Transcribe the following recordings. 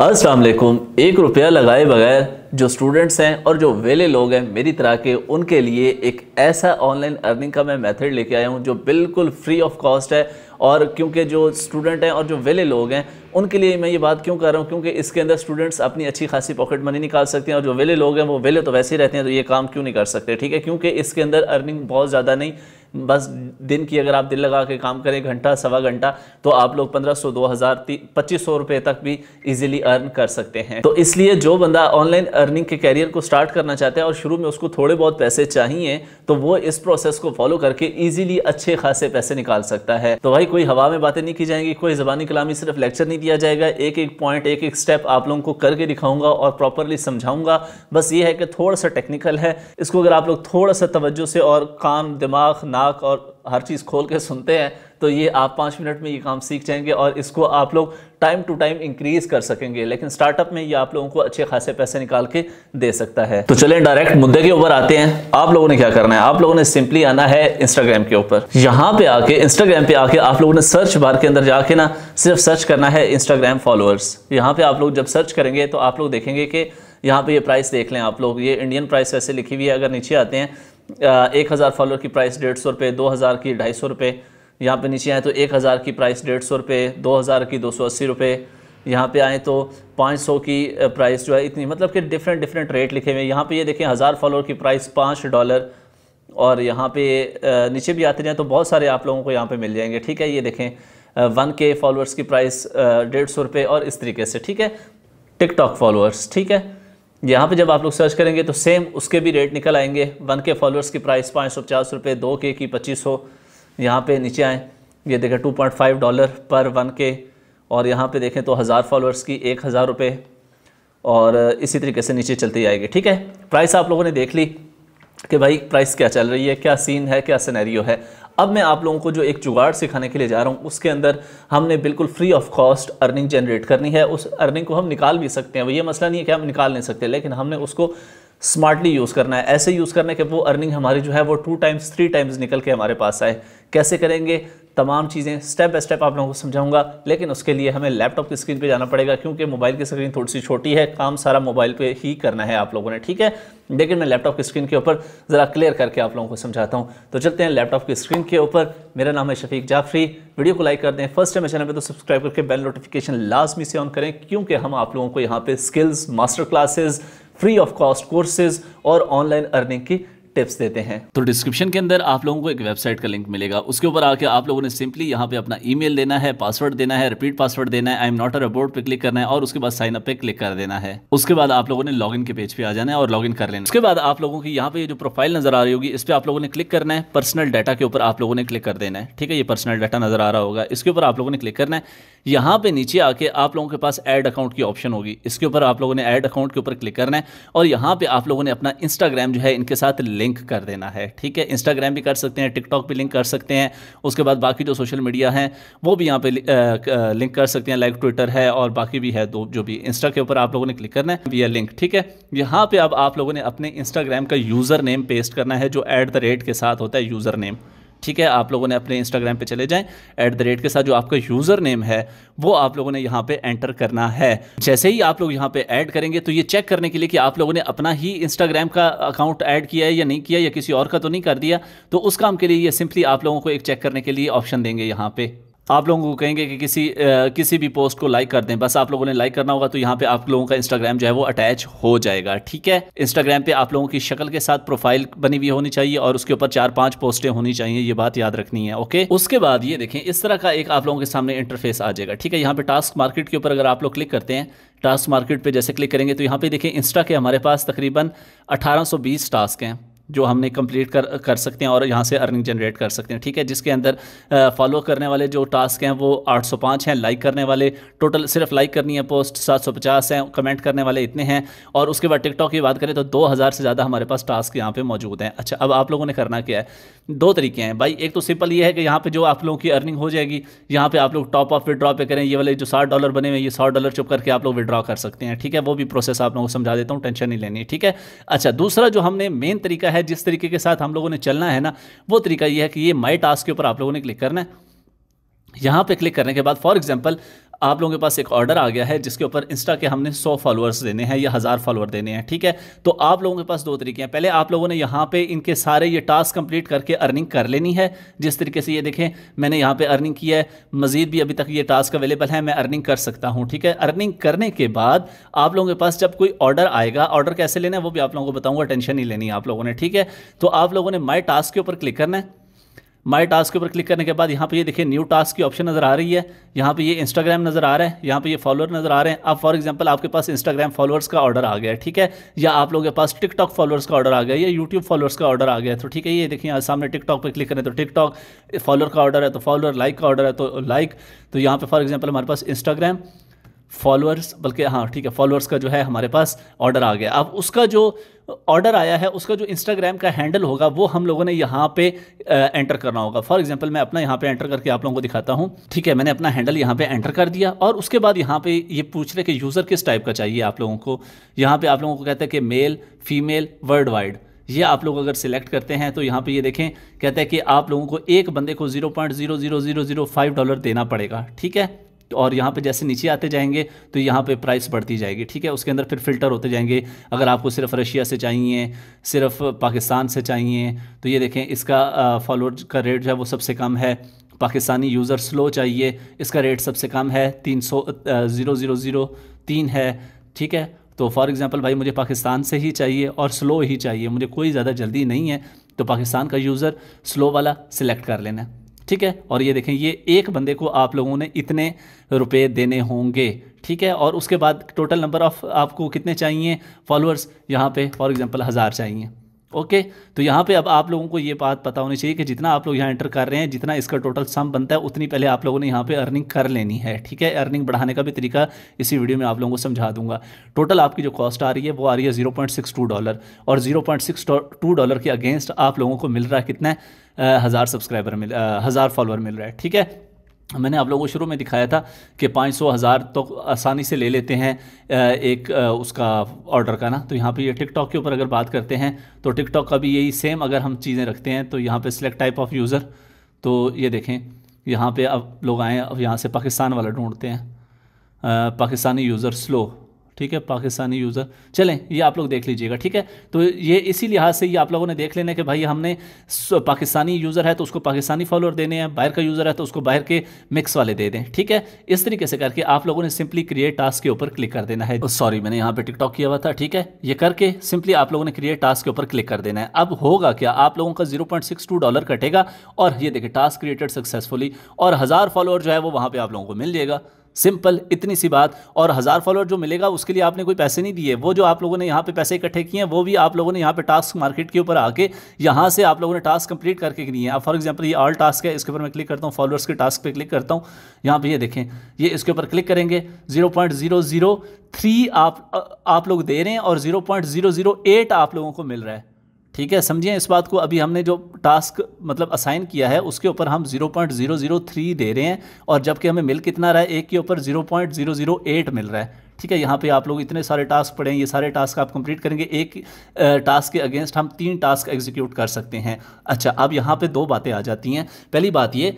अस्सलाम वालेकुम एक रुपया लगाए बगैर जो स्टूडेंट्स हैं और जो वेले लोग हैं मेरी तरह के उनके लिए एक ऐसा ऑनलाइन अर्निंग का मैं मेथड लेके आया हूँ जो बिल्कुल फ्री ऑफ कॉस्ट है और क्योंकि जो स्टूडेंट हैं और जो वेले लोग हैं उनके लिए मैं ये बात क्यों कर रहा हूँ क्योंकि इसके अंदर स्टूडेंट्स अपनी अच्छी खासी पॉकेट मनी निकाल सकते हैं और जो वेले लोग हैं वो वेले तो वैसे ही रहते हैं तो ये काम क्यों नहीं कर सकते ठीक है क्योंकि इसके अंदर अर्निंग बहुत ज़्यादा नहीं बस दिन की अगर आप दिल लगा के काम करें घंटा सवा घंटा तो आप लोग पंद्रह सौ दो हज़ार पच्चीस सौ रुपये तक भी इजीली अर्न कर सकते हैं तो इसलिए जो बंदा ऑनलाइन अर्निंग के कैरियर को स्टार्ट करना चाहता है और शुरू में उसको थोड़े बहुत पैसे चाहिए तो वो इस प्रोसेस को फॉलो करके ईजिली अच्छे खासे पैसे निकाल सकता है तो भाई कोई हवा में बातें नहीं की जाएंगी कोई जबानी कलामी सिर्फ लेक्चर नहीं दिया जाएगा एक एक पॉइंट एक एक स्टेप आप लोगों को करके दिखाऊंगा और प्रॉपरली समझाऊंगा बस ये है कि थोड़ा सा टेक्निकल है इसको अगर आप लोग थोड़ा सा तवज्जो से और काम दिमाग नाक और हर चीज़ खोल के सुनते हैं तो ये आप पाँच मिनट में ये काम सीख जाएंगे और इसको आप लोग टाइम टू टाइम इंक्रीज़ कर सकेंगे लेकिन स्टार्टअप में ये आप लोगों को अच्छे खासे पैसे निकाल के दे सकता है तो चलें डायरेक्ट मुद्दे के ऊपर आते हैं आप लोगों ने क्या करना है आप लोगों ने सिंपली आना है इंस्टाग्राम के ऊपर यहाँ पे आके इंस्टाग्राम पे आके आप लोगों ने सर्च बार के अंदर जाके ना सिर्फ सर्च करना है इंस्टाग्राम फॉलोअर्स यहाँ पे आप लोग जब सर्च करेंगे तो आप लोग देखेंगे कि यहाँ पे ये प्राइस देख लें आप लोग ये इंडियन प्राइस वैसे लिखी हुई है अगर नीचे आते हैं एक हज़ार फॉलोअर की प्राइस डेढ़ सौ रुपये दो हज़ार की ढाई सौ रुपये यहाँ पर नीचे आए तो एक हज़ार की प्राइस डेढ़ सौ रुपये दो हज़ार की दो सौ अस्सी रुपये यहाँ पर आएँ तो पाँच सौ की प्राइस जो है इतनी मतलब कि डिफरेंट डिफरेंट रेट लिखे हुए हैं यहाँ पर ये देखें हज़ार फॉलोअर की प्राइस पाँच डॉलर और यहाँ पे नीचे भी आते हैं तो बहुत सारे आप लोगों को यहाँ पर मिल जाएंगे ठीक है ये देखें वन के फॉलोअर्स की प्राइस डेढ़ सौ रुपये और इस तरीके से ठीक है टिकटॉक फॉलोअर्स ठीक है यहाँ पे जब आप लोग सर्च करेंगे तो सेम उसके भी रेट निकल आएंगे वन के फॉलोअर्स की प्राइस पाँच सौ पचास रुपये दो के की पच्चीस सौ यहाँ पर नीचे आएँ ये देखें टू पॉइंट फाइव डॉलर पर वन के और यहाँ पे देखें तो हज़ार फॉलोअर्स की एक हज़ार रुपये और इसी तरीके से नीचे चलती जाएगी ठीक है प्राइस आप लोगों ने देख ली कि भाई प्राइस क्या चल रही है क्या सीन है क्या सिनेरियो है अब मैं आप लोगों को जो एक जुगाड़ सिखाने के लिए जा रहा हूँ उसके अंदर हमने बिल्कुल free of cost earning generate करनी है उस अर्निंग को हम निकाल भी सकते हैं वो ये मसला नहीं है कि हम निकाल नहीं सकते लेकिन हमने उसको स्मार्टली यूज़ करना है ऐसे यूज़ करना है कि वो अर्निंग हमारी जो है वो टू टाइम्स थ्री टाइम्स निकल के हमारे पास आए कैसे करेंगे तमाम चीज़ें स्टेप बाय स्टेप आप लोगों को समझाऊंगा लेकिन उसके लिए हमें लैपटॉप की स्क्रीन पे जाना पड़ेगा क्योंकि मोबाइल की स्क्रीन थोड़ी सी छोटी है काम सारा मोबाइल पे ही करना है आप लोगों ने ठीक है लेकिन मैं लैपटॉप की स्क्रीन के ऊपर ज़रा क्लियर करके आप लोगों को समझाता हूँ तो चलते हैं लैपटॉप की स्क्रीन के ऊपर मेरा नाम है शफीक जाफरी वीडियो को लाइक कर दें फर्स्ट टाइम चैनल पर तो सब्सक्राइब करके बेल नोटिफिकेशन लाजमी से ऑन करें क्योंकि हम आप लोगों को यहाँ पर skills master classes free of cost courses और ऑनलाइन अर्निंग की टिप्स देते हैं तो डिस्क्रिप्शन के अंदर आप लोगों को एक वेबसाइट का लिंक मिलेगा उसके ऊपर आके आप लोगों ने सिंपली यहाँ पे अपना ईमेल देना है पासवर्ड देना है रिपीट पासवर्ड देना है I am not a robot पे क्लिक करना है और उसके बाद साइन अप पे क्लिक कर देना है उसके बाद आप लोगों ने लॉग के पेज पे आ जाना है और लॉग कर लेना उसके बाद आप लोगों की यहाँ पे जो प्रोफाइल नजर आ रही होगी इस पर आप लोगों ने क्लिक करना है पर्सनल डाटा के ऊपर आप लोगों ने क्लिक कर देना है ठीक है ये पर्सनल डाटा नजर आ रहा होगा इसके ऊपर आप लोगों ने क्लिक करना है यहाँ पे नीचे आके आप लोगों के पास एड अकाउंट की ऑप्शन होगी इसके ऊपर आप लोगों ने एड अकाउंट के ऊपर क्लिक करना है और यहाँ पे आप लोगों ने अपना इंस्टाग्राम जो है इनके साथ लिंक लिंक कर देना है ठीक है इंस्टाग्राम भी कर सकते हैं टिकटॉक भी लिंक कर सकते हैं उसके बाद बाकी जो सोशल मीडिया हैं वो भी यहाँ पे लिंक कर सकते हैं लाइक ट्विटर है और बाकी भी है दो जो भी इंस्टा के ऊपर आप लोगों ने क्लिक करना है यह लिंक ठीक है यहाँ पर अब आप लोगों ने अपने इंस्टाग्राम का यूज़र नेम पेस्ट करना है जो एट द रेट के साथ होता है यूज़र नेम ठीक है आप लोगों ने अपने इंस्टाग्राम पे चले जाएं एट द रेट के साथ जो आपका यूज़र नेम है वो आप लोगों ने यहाँ पे एंटर करना है जैसे ही आप लोग यहाँ पे ऐड करेंगे तो ये चेक करने के लिए कि आप लोगों ने अपना ही इंस्टाग्राम का अकाउंट ऐड किया है या नहीं किया या किसी और का तो नहीं कर दिया तो उस काम के लिए ये सिंपली आप लोगों को एक चेक करने के लिए ऑप्शन देंगे यहाँ पे आप लोगों को कहेंगे कि किसी आ, किसी भी पोस्ट को लाइक कर दें बस आप लोगों ने लाइक करना होगा तो यहाँ पे आप लोगों का इंस्टाग्राम जो है वो अटैच हो जाएगा ठीक है इंस्टाग्राम पे आप लोगों की शक्ल के साथ प्रोफाइल बनी हुई होनी चाहिए और उसके ऊपर चार पांच पोस्टें होनी चाहिए ये बात याद रखनी है ओके उसके बाद ये देखें इस तरह का एक आप लोगों के सामने इंटरफेस आ जाएगा ठीक है यहाँ पे टास्क मार्केट के ऊपर अगर आप लोग क्लिक करते हैं टास्क मार्केट पे जैसे क्लिक करेंगे तो यहाँ पे देखें इंस्टा के हमारे पास तकरीबन 1820 टास्क हैं जो हमने कंप्लीट कर कर सकते हैं और यहाँ से अर्निंग जनरेट कर सकते हैं ठीक है जिसके अंदर फॉलो करने वाले जो टास्क हैं वो 805 हैं लाइक करने वाले टोटल सिर्फ लाइक करनी है पोस्ट 750 हैं कमेंट करने वाले इतने हैं और उसके बाद टिकटॉक की बात करें तो 2000 से ज़्यादा हमारे पास टास्क यहाँ पे मौजूद हैं अच्छा अब आप लोगों ने करना क्या है दो तरीके हैं भाई एक तो सिंपल ये है कि यहाँ पर जो आप लोगों की अर्निंग हो जाएगी यहाँ पर आप लोग टॉप ऑफ विड्रॉ पे करें ये वाले जो साठ डॉलर बने हुए ये सौ डॉलर चुप करके आप लोग विड्रॉ कर सकते हैं ठीक है वो भी प्रोसेस आप लोगों को समझा देता हूँ टेंशन नहीं लेनी ठीक है अच्छा दूसरा जो हमने मेन तरीका है है जिस तरीके के साथ हम लोगों ने चलना है ना वो तरीका ये है कि ये माई टास्क के ऊपर आप लोगों ने क्लिक करना है यहाँ पे क्लिक करने के बाद फॉर एग्जाम्पल आप लोगों के पास एक ऑर्डर आ गया है जिसके ऊपर इंस्टा के हमने सौ फॉलोअर्स देने हैं या हज़ार फॉलोअर देने हैं ठीक है तो आप लोगों के पास दो तरीके हैं पहले आप लोगों ने यहाँ पे इनके सारे ये टास्क कंप्लीट करके अर्निंग कर लेनी है जिस तरीके से ये देखें मैंने यहाँ पे अर्निंग की है मज़ीद भी अभी तक ये टास्क अवेलेबल है मैं अर्निंग कर सकता हूँ ठीक है अर्निंग करने के बाद आप लोगों के पास जब कोई ऑर्डर आएगा ऑर्डर कैसे लेना है वो भी आप लोगों को बताऊँगा टेंशन नहीं लेनी आप लोगों ने ठीक है तो आप लोगों ने माई टास्क के ऊपर क्लिक करना है माई टास्क के ऊपर क्लिक करने के बाद यहाँ पे ये देखिए न्यू टास्क की ऑप्शन नज़र आ रही है यहाँ पे ये इंस्टाग्राम नज़र आ रहा है यहाँ पे ये फॉलोअर नज़र आ रहे हैं अब फॉर एग्जांपल आपके पास इंस्टाग्राम फॉलोअर्स का ऑर्डर आ गया है ठीक है या आप लोगों के पास टिकटॉक फॉलोअर्स का ऑर्डर आ गया या यूट्यूब फॉलोअर्स का ऑर्डर आ गया तो ठीक है ये देखिए यहाँ सामने टिकटॉक पर क्लिक करें तो टिकटॉक फॉलोअर का ऑर्डर है तो फॉलोअर लाइक का ऑर्डर है तो लाइक तो यहाँ पर फॉर एग्जाम्पल हमारे पास इंस्टाग्राम फॉलोअर्स बल्कि हाँ ठीक है फॉलोअर्स का जो है हमारे पास ऑर्डर आ गया अब उसका जो ऑर्डर आया है उसका जो इंस्टाग्राम का हैंडल होगा वो हम लोगों ने यहाँ पे एंटर करना होगा फॉर एग्जांपल मैं अपना यहाँ पे एंटर करके आप लोगों को दिखाता हूँ ठीक है मैंने अपना हैंडल यहाँ पे एंटर कर दिया और उसके बाद यहाँ पे ये पूछ रहे कि यूज़र किस टाइप का चाहिए आप लोगों को यहाँ पर आप लोगों को कहते हैं कि मेल फीमेल वर्ल्ड वाइड ये आप लोग अगर सिलेक्ट करते हैं तो यहाँ पे ये देखें कहता है कि आप लोगों को एक बंदे को zero point zero zero zero zero five dollar देना पड़ेगा ठीक है और यहाँ पे जैसे नीचे आते जाएंगे तो यहाँ पे प्राइस बढ़ती जाएगी ठीक है उसके अंदर फिर फिल्टर होते जाएंगे अगर आपको सिर्फ रशिया से चाहिए सिर्फ पाकिस्तान से चाहिए तो ये देखें इसका फॉलोअर का रेट जो है वो सबसे कम है पाकिस्तानी यूज़र स्लो चाहिए इसका रेट सबसे कम है तीन सौ ज़ीरो ज़ीरो ज़ीरो तीन है ठीक है तो फॉर एग्ज़ाम्पल भाई मुझे पाकिस्तान से ही चाहिए और स्लो ही चाहिए मुझे कोई ज़्यादा जल्दी नहीं है तो पाकिस्तान का यूज़र स्लो वाला सिलेक्ट कर लेना ठीक है और ये देखें ये एक बंदे को आप लोगों ने इतने रुपए देने होंगे ठीक है और उसके बाद टोटल नंबर ऑफ़ आपको कितने चाहिए फॉलोअर्स यहाँ पे फॉर एग्ज़ाम्पल हज़ार चाहिए ओके तो यहाँ पे अब आप लोगों को ये बात पता होनी चाहिए कि जितना आप लोग यहाँ एंटर कर रहे हैं जितना इसका टोटल सम बनता है उतनी पहले आप लोगों ने यहाँ पे अर्निंग कर लेनी है ठीक है अर्निंग बढ़ाने का भी तरीका इसी वीडियो में आप लोगों को समझा दूंगा टोटल आपकी जो कॉस्ट आ रही है वो आ रही है zero point six two dollar और zero point six two dollar के अगेंस्ट आप लोगों को मिल रहा है कितना है हज़ार सब्सक्राइबर मिल हज़ार फॉलोअर मिल रहा है ठीक है मैंने आप लोगों को शुरू में दिखाया था कि पाँच सौ हज़ार तो आसानी से ले लेते हैं एक उसका ऑर्डर का ना तो यहाँ पे ये टिकट टिकटॉक के ऊपर अगर बात करते हैं तो टिकटॉक का भी यही सेम अगर हम चीज़ें रखते हैं तो यहाँ पे सिलेक्ट टाइप ऑफ यूज़र तो ये देखें यहाँ पे अब लोग आएँ अब यहाँ से पाकिस्तान वाला ढूंढते हैं पाकिस्तानी यूज़र स्लो ठीक है पाकिस्तानी यूज़र चलें ये आप लोग देख लीजिएगा ठीक है तो ये इसी लिहाज से ये आप लोगों ने देख लेना कि भाई हमने पाकिस्तानी यूज़र है तो उसको पाकिस्तानी फॉलोअर देने हैं बाहर का यूज़र है तो उसको बाहर के मिक्स वाले दे दें ठीक है इस तरीके से करके आप लोगों ने सिंपली क्रिएट टास्क के ऊपर क्लिक कर देना है सॉरी oh, मैंने यहाँ पर टिकटॉक किया हुआ था ठीक है ये करके सिंपली आप लोगों ने क्रिएट टास्क के ऊपर क्लिक कर देना है अब होगा क्या आप लोगों का जीरो डॉलर कटेगा और ये देखिए टास्क क्रिएटेड सक्सेसफुली और हज़ार फॉलोअर जो है वो वहाँ पर आप लोगों को मिल जाएगा सिंपल इतनी सी बात और हज़ार फॉलोअर जो मिलेगा उसके लिए आपने कोई पैसे नहीं दिए वो जो आप लोगों ने यहाँ पे पैसे इकट्ठे किए हैं वो भी आप लोगों ने यहाँ पे टास्क मार्केट के ऊपर आके यहाँ से आप लोगों ने टास्क कंप्लीट करके किए हैं अब फॉर एग्जांपल ये ऑल टास्क है इसके ऊपर मैं क्लिक करता हूँ फॉलोअर्स के टास्क पर क्लिक करता हूँ यहाँ पर ये देखें ये इसके ऊपर क्लिक करेंगे ज़ीरो आप आप लोग दे रहे हैं और ज़ीरो आप लोगों को मिल रहा है ठीक है समझिए इस बात को अभी हमने जो टास्क मतलब असाइन किया है उसके ऊपर हम 0.003 दे रहे हैं और जबकि हमें मिल कितना रहा है एक के ऊपर 0.008 मिल रहा है ठीक है यहाँ पे आप लोग इतने सारे टास्क पढ़े ये सारे टास्क आप कंप्लीट करेंगे एक टास्क के अगेंस्ट हम तीन टास्क एग्जीक्यूट कर सकते हैं अच्छा अब यहाँ पर दो बातें आ जाती हैं पहली बात ये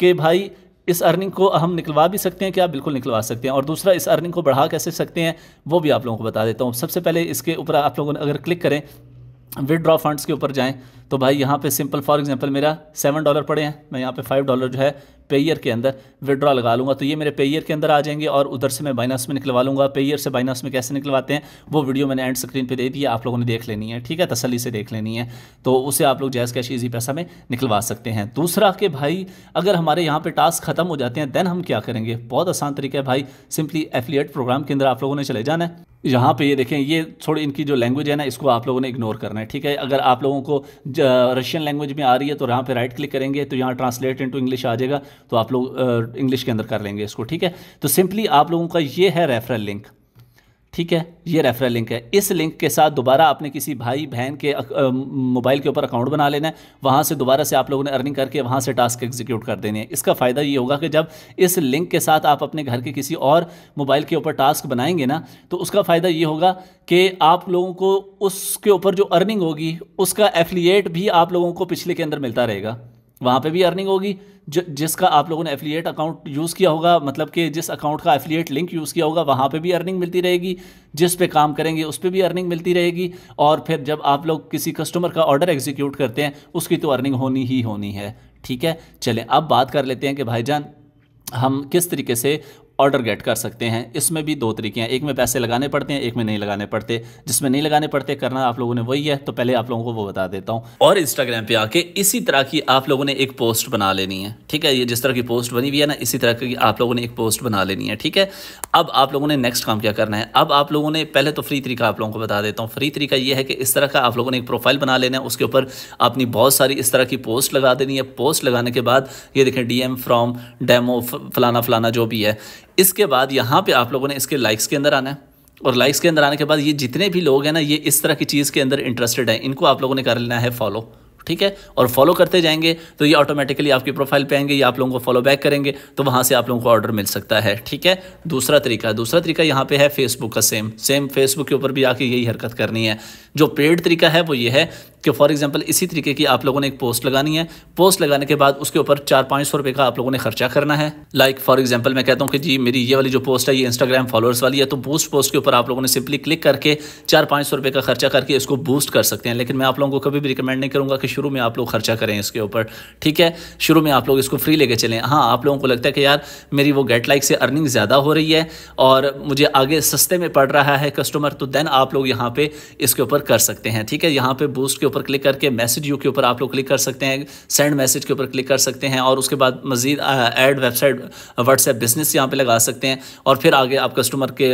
कि भाई इस अर्निंग को हम निकलवा भी सकते हैं क्या बिल्कुल निकलवा सकते हैं और दूसरा इस अर्निंग को बढ़ा कैसे सकते हैं वो भी आप लोगों को बता देता हूँ सबसे पहले इसके ऊपर आप लोगों ने अगर क्लिक करें विदड्रॉ फंड्स के ऊपर जाएँ तो भाई यहाँ पे सिंपल फॉर एग्जांपल मेरा सेवन डॉलर पड़े हैं मैं यहाँ पे फाइव डॉलर जो है पेयर के अंदर विदड्रॉ लगा लूँगा तो ये मेरे पेयर के अंदर आ जाएंगे और उधर से मैं बाइनास में निकलवा लूँगा पेयर से बाइनास में कैसे निकलवाते हैं वो वीडियो मैंने एंड स्क्रीन पर दे दी है आप लोगों ने देख लेनी है ठीक है तसली से देख लेनी है तो उसे आप लोग जैस कैश ईजी पैसा में निकलवा सकते हैं दूसरा कि भाई अगर हमारे यहाँ पर टास्क खत्म हो जाते हैं देन हम क्या करेंगे बहुत आसान तरीका है भाई सिंपली एफिलियट प्रोग्राम के अंदर आप लोगों ने चले जाना है यहाँ पे ये देखें ये थोड़ी इनकी जो लैंग्वेज है ना इसको आप लोगों ने इग्नोर करना है ठीक है अगर आप लोगों को रशियन लैंग्वेज में आ रही है तो यहाँ पे राइट क्लिक करेंगे तो यहाँ ट्रांसलेट इनटू इंग्लिश आ जाएगा तो आप लोग इंग्लिश के अंदर कर लेंगे इसको ठीक है तो सिंपली आप लोगों का ये है रेफरल लिंक ठीक है ये रेफरल लिंक है इस लिंक के साथ दोबारा आपने किसी भाई बहन के मोबाइल के ऊपर अकाउंट बना लेना है वहाँ से दोबारा से आप लोगों ने अर्निंग करके वहाँ से टास्क एग्जीक्यूट कर देने हैं इसका फ़ायदा ये होगा कि जब इस लिंक के साथ आप अपने घर के किसी और मोबाइल के ऊपर टास्क बनाएंगे ना तो उसका फ़ायदा ये होगा कि आप लोगों को उसके ऊपर जो अर्निंग होगी उसका एफिलिएट भी आप लोगों को पिछले के अंदर मिलता रहेगा वहाँ पे भी अर्निंग होगी ज, जिसका आप लोगों ने एफिलिएट अकाउंट यूज़ किया होगा मतलब कि जिस अकाउंट का एफिलिएट लिंक यूज़ किया होगा वहाँ पे भी अर्निंग मिलती रहेगी जिस पे काम करेंगे उस पर भी अर्निंग मिलती रहेगी और फिर जब आप लोग किसी कस्टमर का ऑर्डर एग्जीक्यूट करते हैं उसकी तो अर्निंग होनी ही होनी है ठीक है चलें अब बात कर लेते हैं कि भाईजान हम किस तरीके से ऑर्डर गेट कर सकते हैं इसमें भी दो तरीके हैं एक में पैसे लगाने पड़ते हैं एक में नहीं लगाने पड़ते जिसमें नहीं लगाने पड़ते करना आप लोगों ने वही है तो पहले आप लोगों को वो बता देता हूँ और इंस्टाग्राम पे आके इसी तरह की आप लोगों ने एक पोस्ट बना लेनी है ठीक है ये जिस तरह की पोस्ट बनी हुई है ना इसी तरह की आप लोगों ने एक पोस्ट बना लेनी है ठीक है अब आप लोगों ने नेक्स्ट काम क्या करना है अब आप लोगों ने पहले तो फ्री तरीका आप लोगों को बता देता हूँ फ्री तरीका यह है कि इस तरह का आप लोगों ने एक प्रोफाइल बना लेना है उसके ऊपर अपनी बहुत सारी इस तरह की पोस्ट लगा देनी है पोस्ट लगाने के बाद ये देखें डी फ्रॉम डेमो फलाना फलाना जो भी है इसके बाद यहाँ पे आप लोगों ने इसके लाइक्स के अंदर आना है और लाइक्स के अंदर आने के बाद ये जितने भी लोग हैं ना ये इस तरह की चीज़ के अंदर इंटरेस्टेड हैं इनको आप लोगों ने कर लेना है फॉलो ठीक है और फॉलो करते जाएंगे तो ये ऑटोमेटिकली आपकी प्रोफाइल पे आएंगे ये आप लोगों को फॉलो बैक करेंगे तो वहाँ से आप लोगों को ऑर्डर मिल सकता है ठीक है दूसरा तरीका दूसरा तरीका यहाँ पे है फेसबुक का सेम सेम फेसबुक के ऊपर भी आके यही हरकत करनी है जो पेड तरीका है वो ये है कि फॉर एग्जांपल इसी तरीके की आप लोगों ने एक पोस्ट लगानी है पोस्ट लगाने के बाद उसके ऊपर चार पाँच सौ रुपये का आप लोगों ने खर्चा करना है लाइक फॉर एग्जांपल मैं कहता हूँ कि जी मेरी ये वाली जो पोस्ट है ये इंस्टाग्राम फॉलोअर्स वाली है तो बूस्ट पोस्ट के ऊपर आप लोगों ने सिंपली क्लिक करके चार पाँच सौ रुपए का खर्चा करके इसको बूस्ट कर सकते हैं लेकिन मैं आप लोगों को कभी भी रिकमेंड नहीं करूँगा कि शुरू में आप लोग खर्चा करें इसके ऊपर ठीक है शुरू में आप लोग इसको फ्री लेके चलें हाँ आप लोगों को लगता है कि यार मेरी वो गेट लाइक से अर्निंग ज़्यादा हो रही है और मुझे आगे सस्ते में पड़ रहा है कस्टमर तो देन आप लोग यहाँ पे इसके ऊपर कर सकते हैं ठीक है यहाँ पे बूस्ट के ऊपर क्लिक करके मैसेज यू के ऊपर आप लोग क्लिक कर सकते हैं सेंड मैसेज के ऊपर क्लिक कर सकते हैं और उसके बाद मजीद एड वेबसाइट व्हाट्सएप बिजनेस यहाँ पे लगा सकते हैं और फिर आगे आप कस्टमर के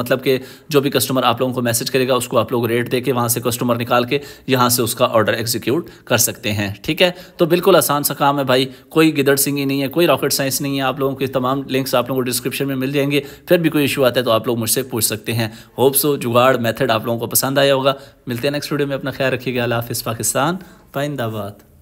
मतलब के जो भी कस्टमर आप लोगों को मैसेज करेगा उसको आप लोग रेट दे के वहाँ से कस्टमर निकाल के यहाँ से उसका ऑर्डर एग्जीक्यूट कर सकते हैं ठीक है तो बिल्कुल आसान सा काम है भाई कोई गिदड़ सिंगी नहीं है कोई रॉकेट साइंस नहीं है आप लोगों के तमाम लिंक्स आप लोगों को डिस्क्रिप्शन में मिल जाएंगे फिर भी कोई इशू आता है तो आप लोग मुझसे पूछ सकते हैं होप्स जुगाड़ मेथड आप लोगों को पसंद आया होगा मिलते हैं नेक्स्ट वीडियो में अपना ख्याल रखिएगा अल्लाह हाफिज़ पाकिस्तान पाइंदाबाद